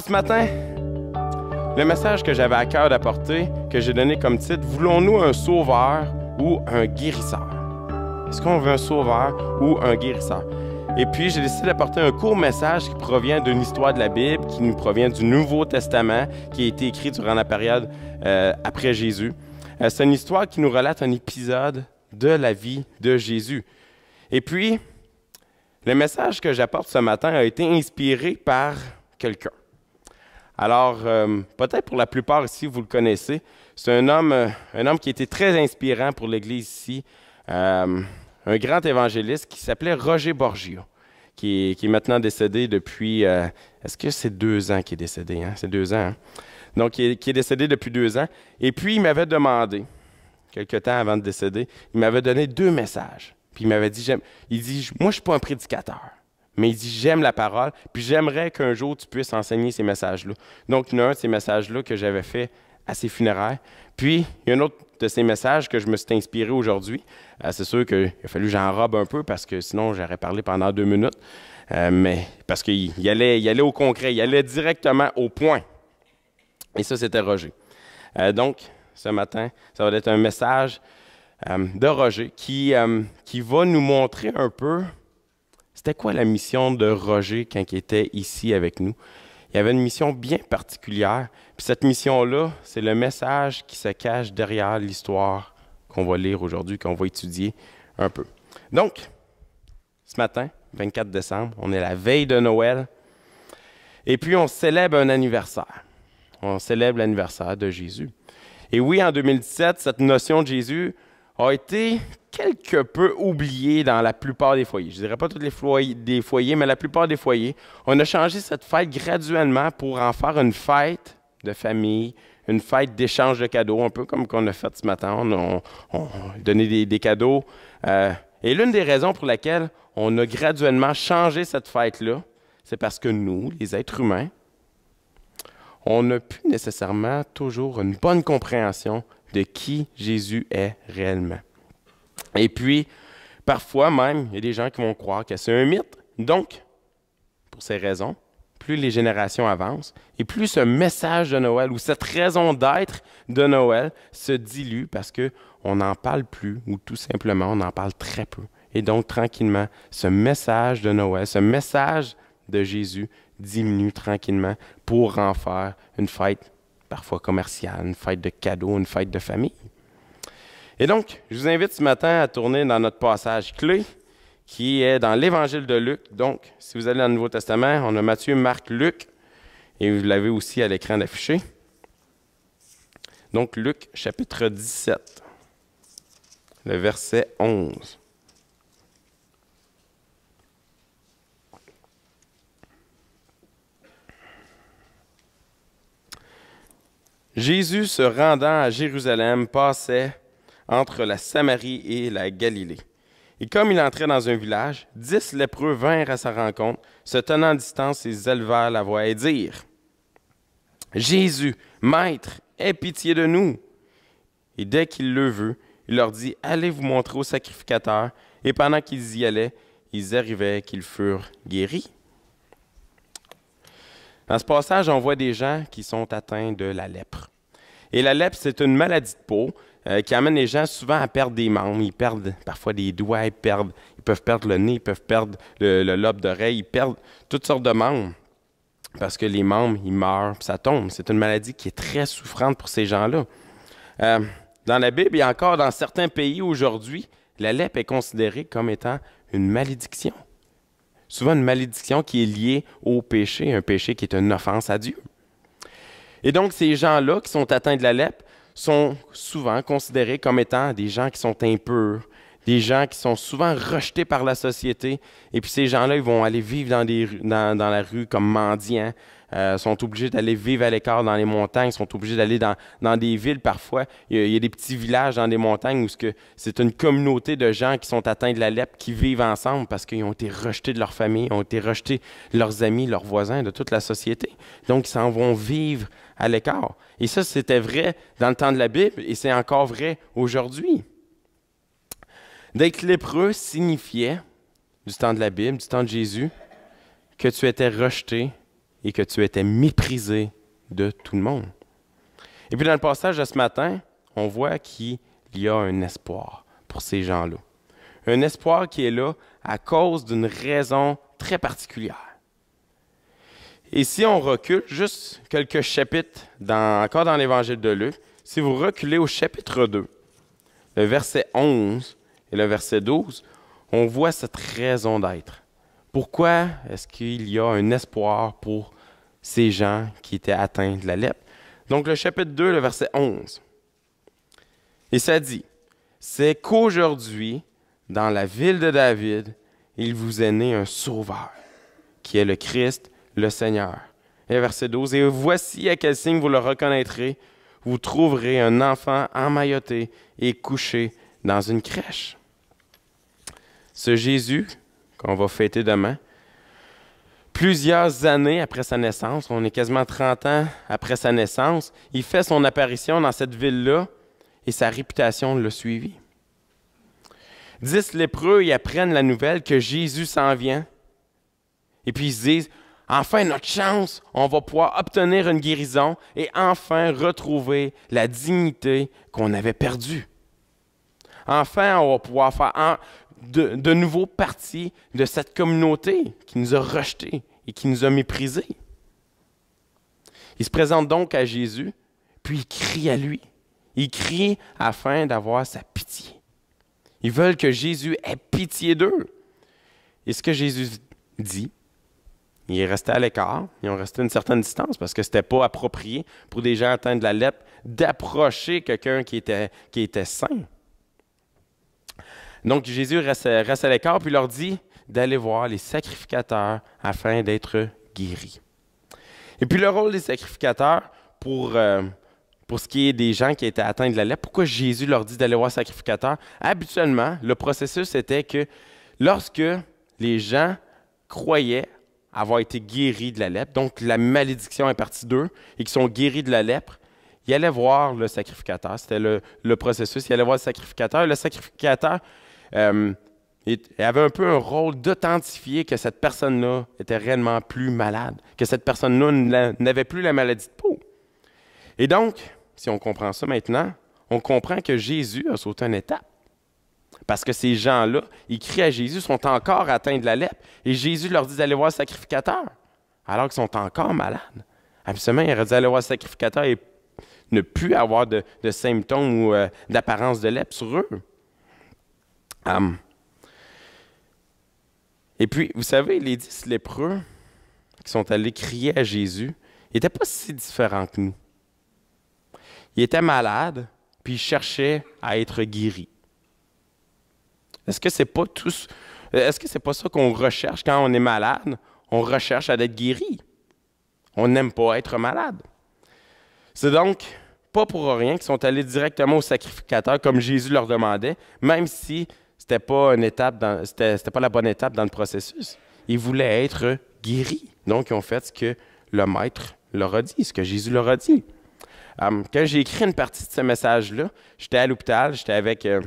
ce matin. Le message que j'avais à cœur d'apporter, que j'ai donné comme titre, voulons-nous un sauveur ou un guérisseur? Est-ce qu'on veut un sauveur ou un guérisseur? Et puis, j'ai décidé d'apporter un court message qui provient d'une histoire de la Bible, qui nous provient du Nouveau Testament, qui a été écrit durant la période euh, après Jésus. Euh, c'est une histoire qui nous relate un épisode de la vie de Jésus. Et puis, le message que j'apporte ce matin a été inspiré par quelqu'un. Alors, euh, peut-être pour la plupart ici, vous le connaissez. C'est un homme, euh, un homme qui était très inspirant pour l'Église ici, euh, un grand évangéliste qui s'appelait Roger Borgio, qui, est maintenant décédé depuis, est-ce que c'est deux ans qu'il est décédé? Hein? C'est deux ans. Hein? Donc, qui est, est, décédé depuis deux ans. Et puis, il m'avait demandé, quelque temps avant de décéder, il m'avait donné deux messages. Puis, il m'avait dit, il dit, moi, je ne suis pas un prédicateur mais il dit J'aime la parole, puis j'aimerais qu'un jour tu puisses enseigner ces messages-là. Donc, il y a un de ces messages-là que j'avais fait à ses funérailles. Puis, il y a un autre de ces messages que je me suis inspiré aujourd'hui. Euh, c'est sûr qu'il a fallu que j'enrobe un peu parce que sinon, j'aurais parlé pendant deux minutes. Euh, mais parce qu'il allait, il au concret, il allait directement au point. Et ça, c'était Roger. Euh, donc, ce matin, ça va être un message de Roger qui, qui va nous montrer un peu c'était quoi la mission de Roger quand il était ici avec nous? Il y avait une mission bien particulière. Puis cette mission-là, c'est le message qui se cache derrière l'histoire qu'on va lire aujourd'hui, qu'on va étudier un peu. Donc, ce matin, 24 décembre, on est la veille de Noël. Et puis, on célèbre un anniversaire. On célèbre l'anniversaire de Jésus. Et oui, en 2017, cette notion de Jésus a été quelque peu oublié dans la plupart des foyers. Je ne dirais pas tous les foyers, des foyers, mais la plupart des foyers. On a changé cette fête graduellement pour en faire une fête de famille, une fête d'échange de cadeaux, un peu comme qu'on a fait ce matin. On, on donnait des, cadeaux. Euh, et l'une des raisons pour laquelle on a graduellement changé cette fête-là, c'est parce que nous, les êtres humains, on n'a plus nécessairement toujours une bonne compréhension de qui Jésus est réellement. Et puis, parfois même, il y a des gens qui vont croire que c'est un mythe. Donc, pour ces raisons, plus les générations avancent et plus ce message de Noël ou cette raison d'être de Noël se dilue parce qu'on n'en parle plus ou tout simplement on en parle très peu. Et donc, tranquillement, ce message de Noël, ce message de Jésus diminue tranquillement pour en faire une fête parfois commerciale, une fête de cadeaux, une fête de famille. Et donc, je vous invite ce matin à tourner dans notre passage clé qui est dans l'Évangile de Luc. Donc, si vous allez dans le Nouveau Testament, on a Matthieu, Marc, Luc, et vous l'avez aussi à l'écran d'affiché. Donc, Luc chapitre 17, le verset 11. Jésus se rendant à Jérusalem passait entre la Samarie et la Galilée. Et comme il entrait dans un village, dix lépreux vinrent à sa rencontre, se tenant à distance, ils élevèrent la voix et dirent Jésus, Maître, aie pitié de nous. Et dès qu'il le veut, il leur dit Allez vous montrer au sacrificateur. Et pendant qu'ils y allaient, ils arrivaient qu'ils furent guéris. Dans ce passage, on voit des gens qui sont atteints de la lèpre. Et la lèpre, c'est une maladie de peau euh, qui amène les gens souvent à perdre des membres. Ils perdent parfois des doigts, ils perdent, ils peuvent perdre le nez, ils peuvent perdre le, lobe d'oreille, ils perdent toutes sortes de membres parce que les membres, ils meurent, ça tombe. C'est une maladie qui est très souffrante pour ces gens-là. Euh, dans la Bible et encore dans certains pays aujourd'hui, la lèpre est considérée comme étant une malédiction. Souvent une malédiction qui est liée au péché, un péché qui est une offense à Dieu. Et donc ces gens-là qui sont atteints de la lèpre sont souvent considérés comme étant des gens qui sont impurs, des gens qui sont souvent rejetés par la société. Et puis ces gens-là, ils vont aller vivre dans, la rue comme mendiants, euh, sont obligés d'aller vivre à l'écart dans les montagnes, sont obligés d'aller dans, des villes parfois. Il y, a, des petits villages dans des montagnes où c'est une communauté de gens qui sont atteints de la lèpre, qui vivent ensemble parce qu'ils ont été rejetés de leur famille, ont été rejetés de leurs amis, leurs voisins, de toute la société. Donc, ils s'en vont vivre à l'écart. Et ça, c'était vrai dans le temps de la Bible et c'est encore vrai aujourd'hui. D'être lépreux signifiait, du temps de la Bible, du temps de Jésus, que tu étais rejeté et que tu étais méprisé de tout le monde. Et puis dans le passage de ce matin, on voit qu'il y a un espoir pour ces gens-là. Un espoir qui est là à cause d'une raison très particulière. Et si on recule juste quelques chapitres, encore dans l'Évangile de Luc, si vous reculez au chapitre 2, le verset 11 et le verset 12, on voit cette raison d'être. Pourquoi est-ce qu'il y a un espoir pour ces gens qui étaient atteints de la lèpre? Donc le chapitre 2, le verset 11. Et ça dit, c'est qu'aujourd'hui, dans la ville de David, il vous est né un sauveur, qui est le Christ, le Seigneur. Et verset 12, et voici à quel signe vous le reconnaîtrez. Vous trouverez un enfant emmailloté et couché dans une crèche. Ce Jésus, qu'on va fêter demain, plusieurs années après sa naissance, on est quasiment 30 ans après sa naissance, il fait son apparition dans cette ville-là et sa réputation le suivit. Dix lépreux y apprennent la nouvelle que Jésus s'en vient. Et puis ils se disent, enfin notre chance, on va pouvoir obtenir une guérison et enfin retrouver la dignité qu'on avait perdue. Enfin, on va pouvoir faire de, nouveau partie de cette communauté qui nous a rejetés et qui nous a méprisés. Il se présente donc à Jésus, puis il crie à lui. Il crie afin d'avoir sa pitié. Ils veulent que Jésus ait pitié d'eux. Et ce que Jésus dit, ils restaient à l'écart. Ils ont resté une certaine distance parce que c'était pas approprié pour des gens atteints de la lèpre d'approcher quelqu'un qui était, qui était sain. Donc Jésus reste, à l'écart puis leur dit d'aller voir les sacrificateurs afin d'être guéris. Et puis le rôle des sacrificateurs pour, euh, pour ce qui est des gens qui étaient atteints de la lèpre, pourquoi Jésus leur dit d'aller voir les sacrificateurs? Habituellement, le processus était que lorsque les gens croyaient avoir été guéri de la lèpre, donc la malédiction est partie d'eux, et qui sont guéris de la lèpre, ils allaient voir le sacrificateur. C'était le, processus. Ils allaient voir le sacrificateur. Le sacrificateur euh, avait un peu un rôle d'authentifier que cette personne-là était réellement plus malade, que cette personne-là n'avait plus la maladie de peau. Et donc, si on comprend ça maintenant, on comprend que Jésus a sauté une étape. Parce que ces gens-là, ils crient à Jésus, sont encore atteints de la lèpre, et Jésus leur dit d'aller voir le sacrificateur, alors qu'ils sont encore malades. Absolument, il auraient dit d'aller voir le sacrificateur et ne plus avoir de, symptômes ou euh, d'apparence de lèpre sur eux. Hum. Et puis, vous savez, les dix lépreux qui sont allés crier à Jésus n'étaient pas si différents que nous. Ils étaient malades, puis ils cherchaient à être guéris. Est-ce que c'est pas tout Est-ce que c'est pas ça qu'on recherche quand on est malade? On recherche à être guéri. On n'aime pas être malade. C'est donc pas pour rien qu'ils sont allés directement au sacrificateur comme Jésus leur demandait, même si c'était pas une étape pas la bonne étape dans le processus. Ils voulaient être guéris. Donc ils ont fait ce que le maître leur a dit, ce que Jésus leur a dit. Euh, quand j'ai écrit une partie de ce message-là, j'étais à l'hôpital, j'étais avec euh,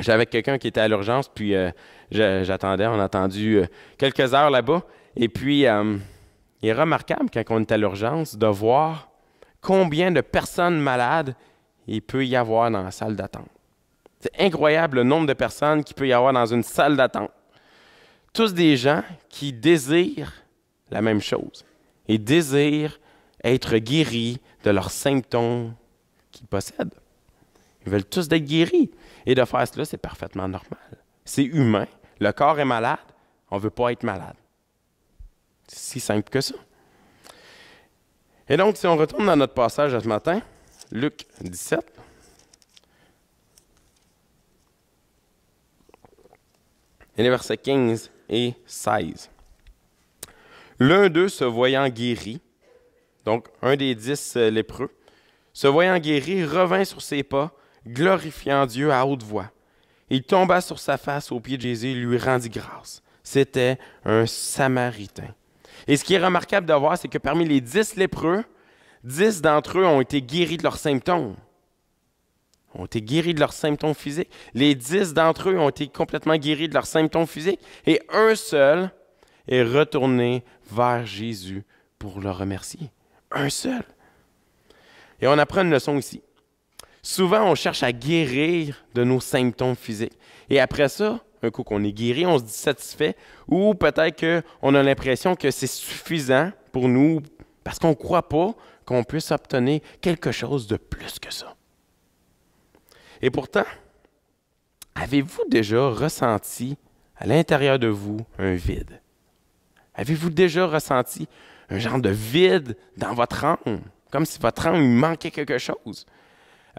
j'avais quelqu'un qui était à l'urgence, puis euh, j'attendais. On a attendu euh, quelques heures là-bas. Et puis, euh, il est remarquable quand on est à l'urgence de voir combien de personnes malades il peut y avoir dans la salle d'attente. C'est incroyable le nombre de personnes qu'il peut y avoir dans une salle d'attente. Tous des gens qui désirent la même chose. et désirent être guéris de leurs symptômes qu'ils possèdent veulent tous d'être guéris. Et de faire cela, c'est parfaitement normal. C'est humain. Le corps est malade. On ne veut pas être malade. C'est si simple que ça. Et donc, si on retourne dans notre passage de ce matin, Luc 17, et les versets 15 et 16. L'un d'eux se voyant guéri, donc un des dix euh, lépreux, se voyant guéri, revint sur ses pas glorifiant Dieu à haute voix. Il tomba sur sa face aux pieds de Jésus et lui rendit grâce. C'était un Samaritain. Et ce qui est remarquable de voir, c'est que parmi les dix lépreux, dix d'entre eux ont été guéris de leurs symptômes. Ont été guéris de leurs symptômes physiques. Les dix d'entre eux ont été complètement guéris de leurs symptômes physiques. Et un seul est retourné vers Jésus pour le remercier. Un seul. Et on apprend une leçon ici. Souvent, on cherche à guérir de nos symptômes physiques. Et après ça, un coup qu'on est guéri, on se dit satisfait, ou peut-être qu'on a l'impression que c'est suffisant pour nous parce qu'on ne croit pas qu'on puisse obtenir quelque chose de plus que ça. Et pourtant, avez-vous déjà ressenti à l'intérieur de vous un vide? Avez-vous déjà ressenti un genre de vide dans votre âme, comme si votre âme manquait quelque chose?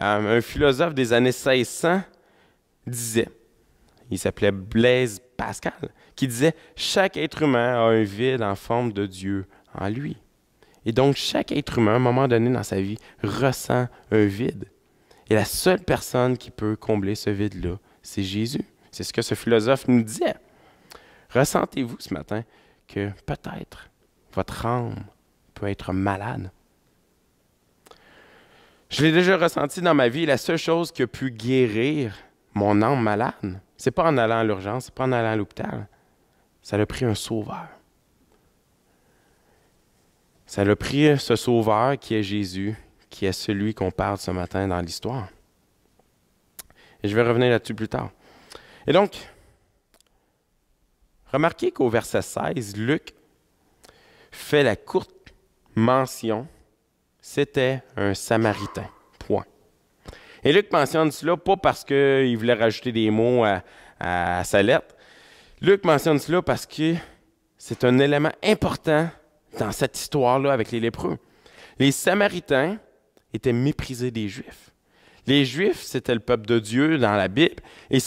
Euh, un philosophe des années 1600 disait, il s'appelait Blaise Pascal, qui disait Chaque être humain a un vide en forme de Dieu en lui. Et donc, chaque être humain, à un moment donné dans sa vie, ressent un vide. Et la seule personne qui peut combler ce vide-là, c'est Jésus. C'est ce que ce philosophe nous disait. Ressentez-vous ce matin que peut-être votre âme peut être malade, je l'ai déjà ressenti dans ma vie, la seule chose qui a pu guérir mon âme malade, c'est pas en allant à l'urgence, c'est pas en allant à l'hôpital. Ça l'a pris un sauveur. Ça l'a pris ce sauveur qui est Jésus, qui est celui qu'on parle ce matin dans l'histoire. Et je vais revenir là-dessus plus tard. Et donc, remarquez qu'au verset 16, Luc fait la courte mention c'était un Samaritain. Point. Et Luc mentionne cela pas parce qu'il voulait rajouter des mots à, sa lettre. Luc mentionne cela parce que c'est un élément important dans cette histoire-là avec les lépreux. Les Samaritains étaient méprisés des Juifs. Les Juifs, c'était le peuple de Dieu dans la Bible, et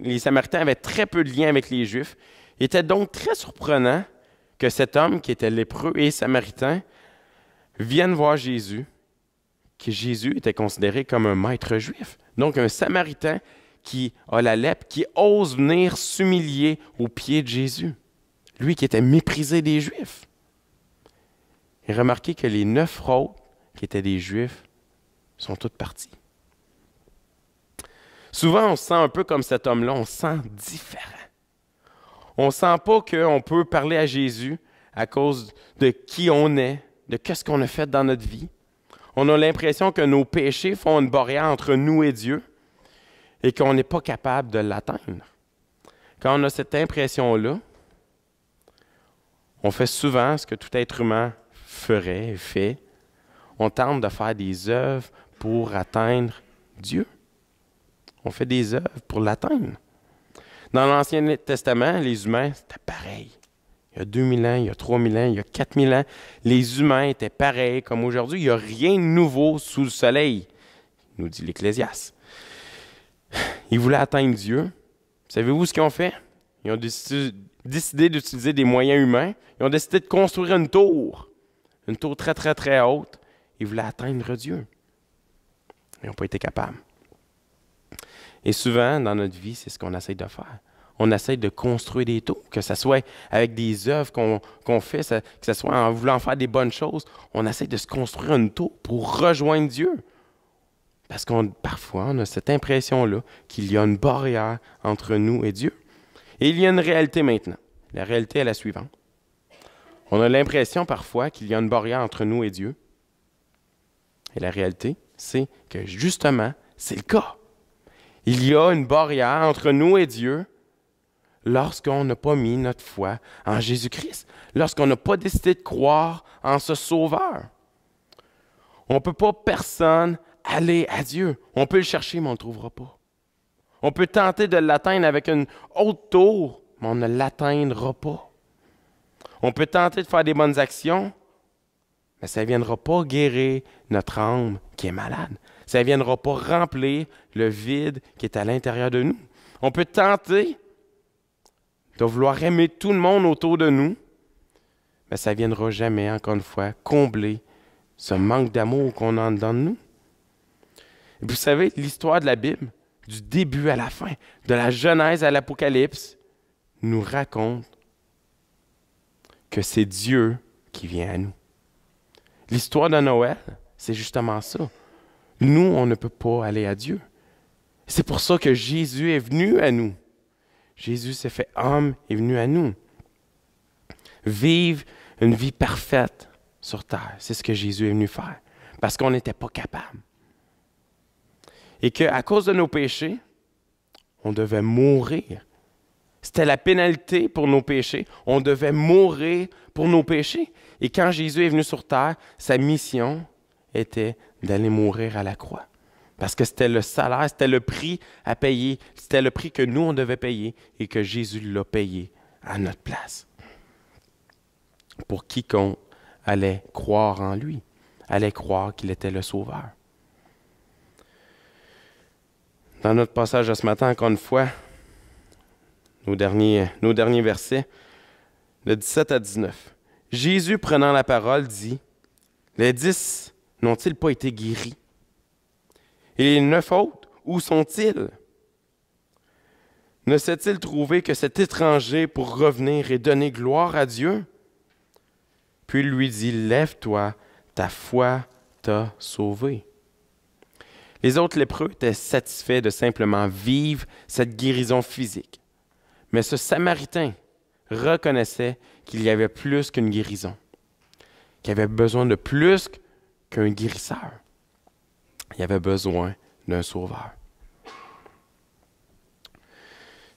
les Samaritains avaient très peu de liens avec les Juifs. Il était donc très surprenant que cet homme qui était lépreux et samaritain viennent voir Jésus, que Jésus était considéré comme un maître juif, donc un samaritain qui a la lèpre, qui ose venir s'humilier aux pieds de Jésus, lui qui était méprisé des Juifs. Et remarquez que les neuf autres, qui étaient des Juifs, sont toutes partis. Souvent, on se sent un peu comme cet homme-là, on se sent différent. On ne sent pas qu'on peut parler à Jésus à cause de qui on est, de qu'est-ce qu'on a fait dans notre vie. On a l'impression que nos péchés font une barrière entre nous et Dieu et qu'on n'est pas capable de l'atteindre. Quand on a cette impression-là, on fait souvent ce que tout être humain ferait et fait. On tente de faire des œuvres pour atteindre Dieu. On fait des œuvres pour l'atteindre. Dans l'Ancien Testament, les humains, c'était pareil il y a 2000 ans, il y a 3000 ans, il y a 4000 ans, les humains étaient pareils comme aujourd'hui. Il n'y a rien de nouveau sous le soleil, nous dit l'Ecclésiaste. Ils voulaient atteindre Dieu. Savez-vous ce qu'ils ont fait? Ils ont décidé d'utiliser des moyens humains. Ils ont décidé de construire une tour, une tour très, très, très haute. Ils voulaient atteindre Dieu. Ils n'ont pas été capables. Et souvent, dans notre vie, c'est ce qu'on essaie de faire on essaie de construire des taux, que ce soit avec des œuvres qu'on fait, que ce soit en voulant faire des bonnes choses, on essaie de se construire une taux pour rejoindre Dieu. Parce qu'on parfois, on a cette impression-là qu'il y a une barrière entre nous et Dieu. Et il y a une réalité maintenant. La réalité est la suivante. On a l'impression parfois qu'il y a une barrière entre nous et Dieu. Et la réalité, c'est que justement, c'est le cas. Il y a une barrière entre nous et Dieu lorsqu'on n'a pas mis notre foi en Jésus-Christ, lorsqu'on n'a pas décidé de croire en ce Sauveur. On ne peut pas personne aller à Dieu. On peut le chercher, mais on ne le trouvera pas. On peut tenter de l'atteindre avec une haute tour, mais on ne l'atteindra pas. On peut tenter de faire des bonnes actions, mais ça ne viendra pas guérir notre âme qui est malade. Ça ne viendra pas remplir le vide qui est à l'intérieur de nous. On peut tenter de vouloir aimer tout le monde autour de nous, mais ça ne viendra jamais, encore une fois, combler ce manque d'amour qu'on a dans nous. Vous savez, l'histoire de la Bible, du début à la fin, de la Genèse à l'Apocalypse, nous raconte que c'est Dieu qui vient à nous. L'histoire de Noël, c'est justement ça. Nous, on ne peut pas aller à Dieu. C'est pour ça que Jésus est venu à nous. Jésus s'est fait homme et est venu à nous. Vivre une vie parfaite sur terre, c'est ce que Jésus est venu faire, parce qu'on n'était pas capable. Et qu'à cause de nos péchés, on devait mourir. C'était la pénalité pour nos péchés. On devait mourir pour nos péchés. Et quand Jésus est venu sur terre, sa mission était d'aller mourir à la croix. Parce que c'était le salaire, c'était le prix à payer, c'était le prix que nous, on devait payer et que Jésus l'a payé à notre place. Pour quiconque allait croire en lui, allait croire qu'il était le Sauveur. Dans notre passage de ce matin, encore une fois, nos derniers, nos derniers versets, de 17 à 19. Jésus, prenant la parole, dit, Les dix n'ont-ils pas été guéris et les neuf autres, où sont-ils? Ne s'est-il trouvé que cet étranger pour revenir et donner gloire à Dieu? Puis il lui dit, Lève-toi, ta foi t'a sauvé. Les autres lépreux étaient satisfaits de simplement vivre cette guérison physique. Mais ce Samaritain reconnaissait qu'il y avait plus qu'une guérison, qu'il avait besoin de plus qu'un guérisseur. Il avait besoin d'un sauveur.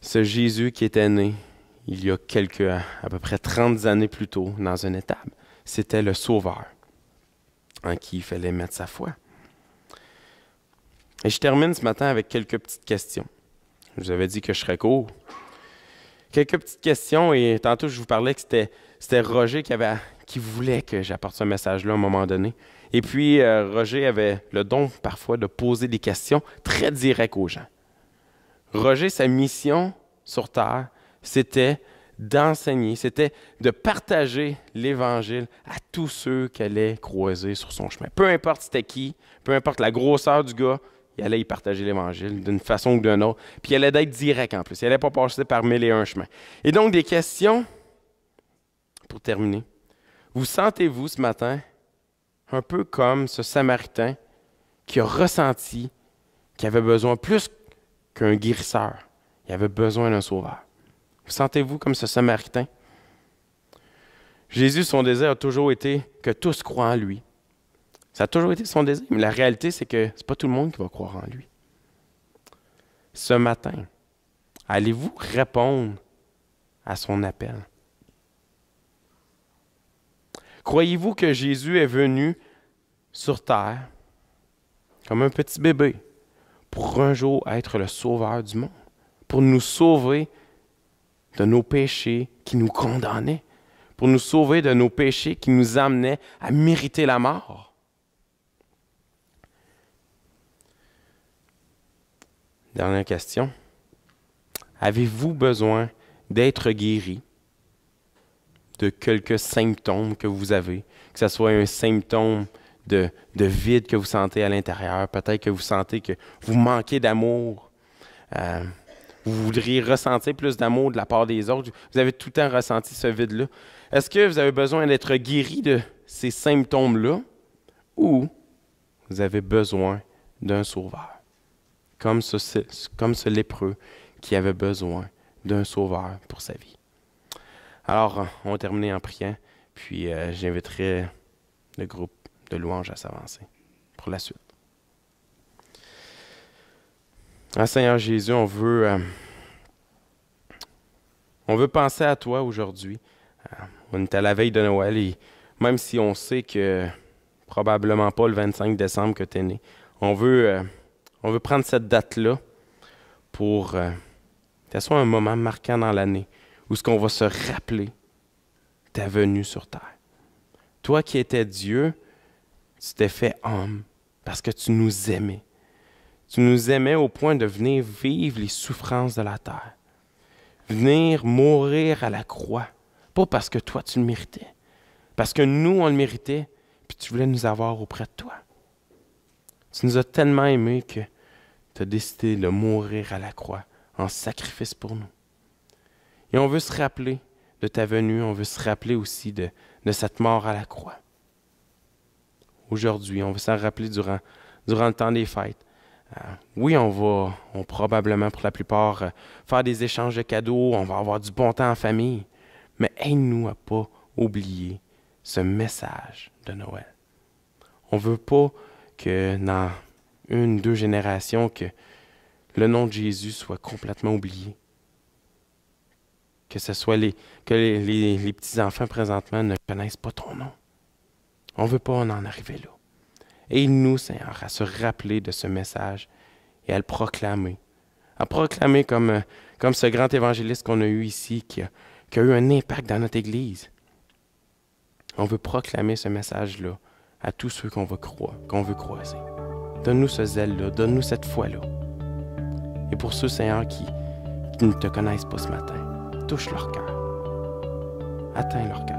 Ce Jésus qui était né il y a quelques, à peu près 30 années plus tôt, dans une étable, c'était le sauveur en qui il fallait mettre sa foi. Et je termine ce matin avec quelques petites questions. Je vous avais dit que je serais court. Quelques petites questions, et tantôt je vous parlais que c'était Roger qui, avait, qui voulait que j'apporte ce message-là à un moment donné. Et puis, euh, Roger avait le don parfois de poser des questions très directes aux gens. Roger, sa mission sur Terre, c'était d'enseigner, c'était de partager l'Évangile à tous ceux qu'elle allait croiser sur son chemin. Peu importe c'était qui, peu importe la grosseur du gars, il allait y partager l'Évangile d'une façon ou d'une autre. Puis il allait être direct en plus. Il n'allait pas passer par mille et un chemins. Et donc, des questions pour terminer. Vous sentez-vous ce matin un peu comme ce Samaritain qui a ressenti qu'il avait besoin plus qu'un guérisseur, il avait besoin d'un sauveur. Vous sentez-vous comme ce Samaritain? Jésus, son désir a toujours été que tous croient en lui. Ça a toujours été son désir, mais la réalité, c'est que ce n'est pas tout le monde qui va croire en lui. Ce matin, allez-vous répondre à son appel? Croyez-vous que Jésus est venu sur terre comme un petit bébé pour un jour être le sauveur du monde, pour nous sauver de nos péchés qui nous condamnaient, pour nous sauver de nos péchés qui nous amenaient à mériter la mort? Dernière question. Avez-vous besoin d'être guéri de quelques symptômes que vous avez, que ce soit un symptôme de, vide que vous sentez à l'intérieur, peut-être que vous sentez que vous manquez d'amour, euh, vous voudriez ressentir plus d'amour de la part des autres, vous avez tout le temps ressenti ce vide-là. Est-ce que vous avez besoin d'être guéri de ces symptômes-là ou vous avez besoin d'un sauveur? Comme comme ce lépreux qui avait besoin d'un sauveur pour sa vie. Alors, on va terminer en priant, puis euh, j'inviterai le groupe de louanges à s'avancer pour la suite. Ah, Seigneur Jésus, on veut, euh, on veut penser à toi aujourd'hui. Euh, on est à la veille de Noël même si on sait que probablement pas le 25 décembre que tu es né, on veut, on veut prendre cette date-là pour que soit un moment marquant dans l'année où ce qu'on va se rappeler ta venue sur terre. Toi qui étais Dieu, tu t'es fait homme parce que tu nous aimais. Tu nous aimais au point de venir vivre les souffrances de la terre, venir mourir à la croix, pas parce que toi tu le méritais, parce que nous on le méritait, puis tu voulais nous avoir auprès de toi. Tu nous as tellement aimés que tu as décidé de mourir à la croix en sacrifice pour nous. Et on veut se rappeler de ta venue, on veut se rappeler aussi de, cette mort à la croix. Aujourd'hui, on veut s'en rappeler durant, le temps des fêtes. Euh, oui, on va on, probablement pour la plupart euh, faire des échanges de cadeaux, on va avoir du bon temps en famille, mais aide-nous à pas oublier ce message de Noël. On veut pas que dans une, deux générations, que le nom de Jésus soit complètement oublié que ce soit les, que les, petits-enfants présentement ne connaissent pas ton nom. On ne veut pas en arriver là. Aide-nous, Seigneur, à se rappeler de ce message et à le proclamer. À proclamer comme, euh, comme ce grand évangéliste qu'on a eu ici, qui a, eu un impact dans notre Église. On veut proclamer ce message-là à tous ceux qu'on veut, qu'on veut croiser. Donne-nous ce zèle-là, donne-nous cette foi-là. Et pour ceux, Seigneur, qui ne te connaissent pas ce matin, touche leur cas, Atteins leur cœur